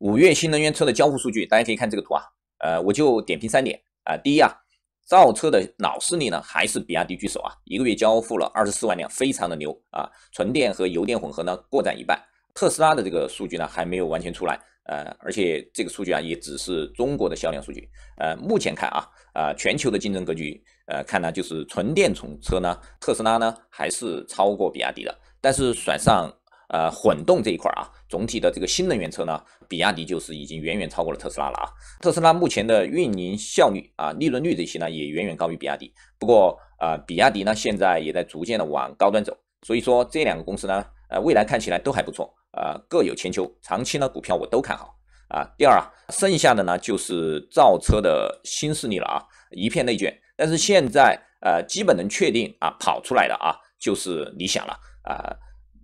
五月新能源车的交付数据，大家可以看这个图啊，呃，我就点评三点啊。第一啊，造车的老势力呢还是比亚迪居首啊，一个月交付了二十四万辆，非常的牛啊。纯电和油电混合呢过占一半。特斯拉的这个数据呢还没有完全出来，呃，而且这个数据啊也只是中国的销量数据。呃，目前看啊，啊，全球的竞争格局，呃，看呢就是纯电从车呢，特斯拉呢还是超过比亚迪的，但是甩上。呃，混动这一块啊，总体的这个新能源车呢，比亚迪就是已经远远超过了特斯拉了啊。特斯拉目前的运营效率啊、利润率这些呢，也远远高于比亚迪。不过啊，比亚迪呢现在也在逐渐的往高端走，所以说这两个公司呢，呃，未来看起来都还不错啊，各有千秋。长期呢，股票我都看好啊。第二啊，剩下的呢就是造车的新势力了啊，一片内卷。但是现在呃，基本能确定啊，跑出来的啊就是理想了啊。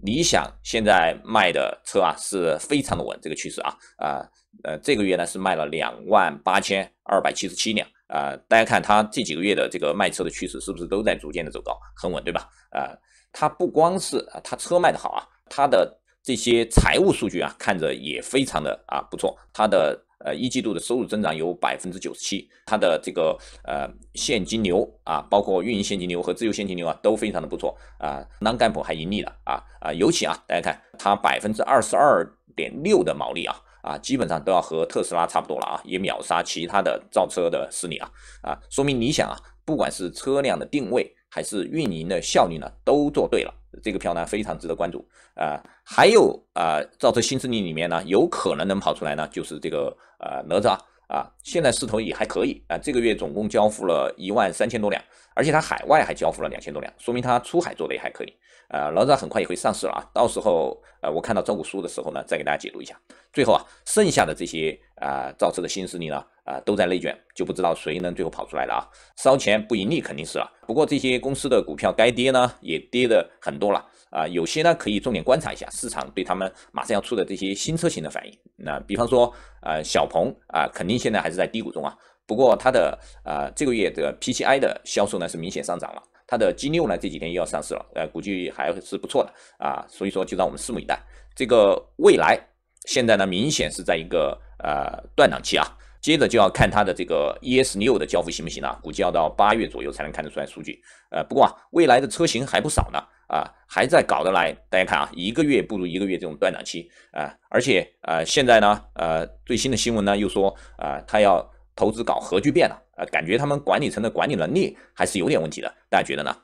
理想现在卖的车啊，是非常的稳，这个趋势啊，啊，呃，这个月呢是卖了两万八千二百七十七辆啊，大家看它这几个月的这个卖车的趋势是不是都在逐渐的走高，很稳，对吧？啊，它不光是啊，它车卖的好啊，它的这些财务数据啊，看着也非常的啊不错，它的。呃，一季度的收入增长有百分之九十七，它的这个呃现金流啊，包括运营现金流和自由现金流啊，都非常的不错啊。兰干普还盈利了啊啊，尤其啊，大家看它百分之二十二点六的毛利啊啊，基本上都要和特斯拉差不多了啊，也秒杀其他的造车的势力啊啊，说明你想啊，不管是车辆的定位还是运营的效率呢，都做对了。这个票呢非常值得关注啊，还有啊，造车新势力里面呢，有可能能跑出来呢，就是这个呃哪吒啊，现在势头也还可以啊，这个月总共交付了一万三千多辆，而且它海外还交付了两千多辆，说明它出海做的也还可以。呃，老张很快也会上市了啊！到时候，呃，我看到招股书的时候呢，再给大家解读一下。最后啊，剩下的这些啊造车的新势力呢，啊都在内卷，就不知道谁能最后跑出来了啊！烧钱不盈利肯定是了，不过这些公司的股票该跌呢，也跌的很多了啊。有些呢可以重点观察一下市场对他们马上要出的这些新车型的反应。那比方说，呃，小鹏啊，肯定现在还是在低谷中啊。不过它的呃这个月的 PPI 的销售呢是明显上涨了。它的 G 六呢，这几天又要上市了，呃，估计还是不错的啊，所以说就让我们拭目以待。这个蔚来现在呢，明显是在一个呃断档期啊，接着就要看它的这个 ES 六的交付行不行了，估计要到八月左右才能看得出来数据。呃，不过啊，蔚来的车型还不少呢，啊，还在搞得来。大家看啊，一个月不如一个月这种断档期啊，而且呃现在呢，呃最新的新闻呢又说啊，它要投资搞核聚变了。感觉他们管理层的管理能力还是有点问题的，大家觉得呢？